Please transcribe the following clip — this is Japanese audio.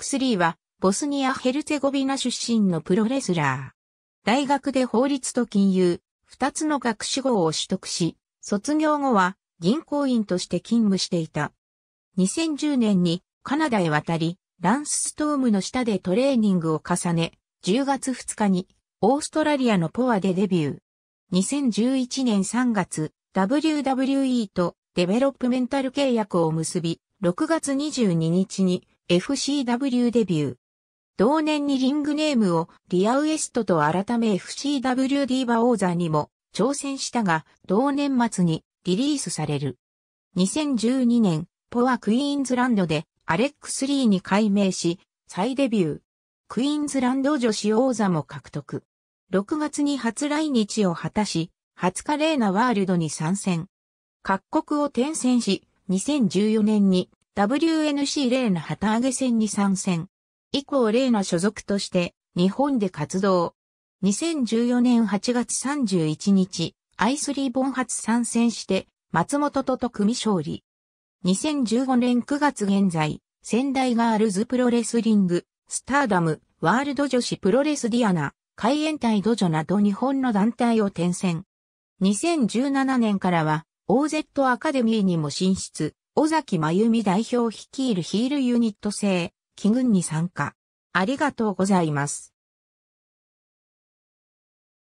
クスリーは、ボスニア・ヘルツェゴビナ出身のプロレスラー。大学で法律と金融、二つの学士号を取得し、卒業後は銀行員として勤務していた。2010年にカナダへ渡り、ランスストームの下でトレーニングを重ね、10月2日にオーストラリアのポアでデビュー。2011年3月、WWE とデベロップメンタル契約を結び、6月22日に FCW デビュー。同年にリングネームをリアウエストと改め FCW ディーバ王座にも挑戦したが、同年末にリリースされる。2012年、ポアクイーンズランドでアレックス・リーに改名し、再デビュー。クイーンズランド女子王座も獲得。6月に初来日を果たし、20日レーナワールドに参戦。各国を転戦し、2014年に WNC レーナ旗揚げ戦に参戦。以降レーナ所属として日本で活動。2014年8月31日、アイスリーボン初参戦して松本とと組勝利。2015年9月現在、仙台ガールズプロレスリング、スターダム、ワールド女子プロレスディアナ、海援隊ドジョなど日本の団体を転戦。2017年からは、OZ アカデミーにも進出。尾崎真由美代表率いるヒールユニット制、機群に参加。ありがとうございます。